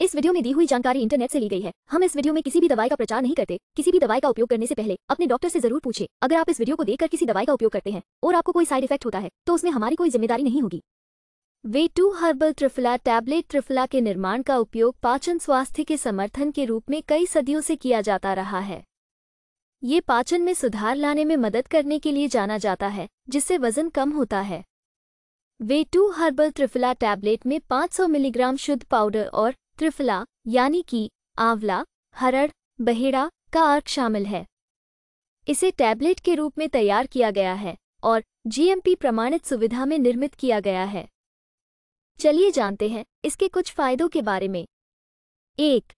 इस वीडियो में दी हुई जानकारी इंटरनेट से ली गई है हम इस वीडियो में किसी भी दवाई का प्रचार नहीं करते किसी भी दवाई का उपयोग करने से पहले अपने डॉक्टर से जरूर पूछे अगर आप इस वीडियो को देखकर किसी दवाई का उपयोग करते हैं और आपको कोई साइड इफेक्ट होता है तो उसमें हमारी कोई जिम्मेदारी नहीं होगी way to herbal Triphala tablet Triphala के निर्माण का उपयोग पाचन स्वास्थ्य के समर्थन के रूप में कई सदियों से किया जाता रहा है ये पाचन में सुधार लाने में मदद करने के लिए जाना जाता है जिससे वजन कम होता है way to herbal Triphala tablet में 500 मिलीग्राम शुद्ध पाउडर और त्रिफला यानी कि आंवला हरड़ बहेड़ा का अर्क शामिल है इसे टैबलेट के रूप में तैयार किया गया है और जीएमपी प्रमाणित सुविधा में निर्मित किया गया है चलिए जानते हैं इसके कुछ फायदों के बारे में एक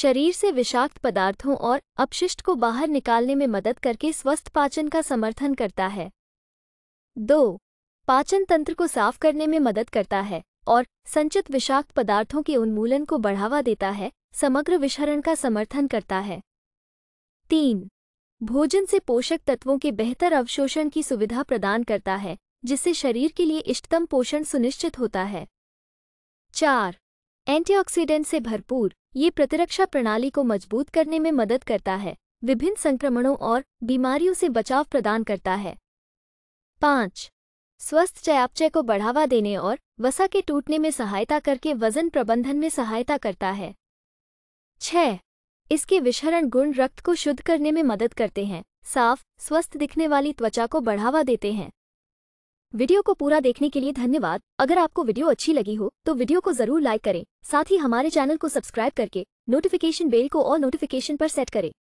शरीर से विषाक्त पदार्थों और अपशिष्ट को बाहर निकालने में मदद करके स्वस्थ पाचन का समर्थन करता है दो पाचन तंत्र को साफ करने में मदद करता है और संचित विषाक्त पदार्थों के उन्मूलन को बढ़ावा देता है समग्र विषहरण का समर्थन करता है तीन भोजन से पोषक तत्वों के बेहतर अवशोषण की सुविधा प्रदान करता है जिससे शरीर के लिए इष्टतम पोषण सुनिश्चित होता है चार एंटीऑक्सीडेंट से भरपूर ये प्रतिरक्षा प्रणाली को मजबूत करने में मदद करता है विभिन्न संक्रमणों और बीमारियों से बचाव प्रदान करता है पाँच स्वस्थ चयापचय को बढ़ावा देने और वसा के टूटने में सहायता करके वजन प्रबंधन में सहायता करता है छ इसके विषहरण गुण रक्त को शुद्ध करने में मदद करते हैं साफ स्वस्थ दिखने वाली त्वचा को बढ़ावा देते हैं वीडियो को पूरा देखने के लिए धन्यवाद अगर आपको वीडियो अच्छी लगी हो तो वीडियो को जरूर लाइक करें साथ ही हमारे चैनल को सब्सक्राइब करके नोटिफिकेशन बेल को और नोटिफिकेशन पर सेट करें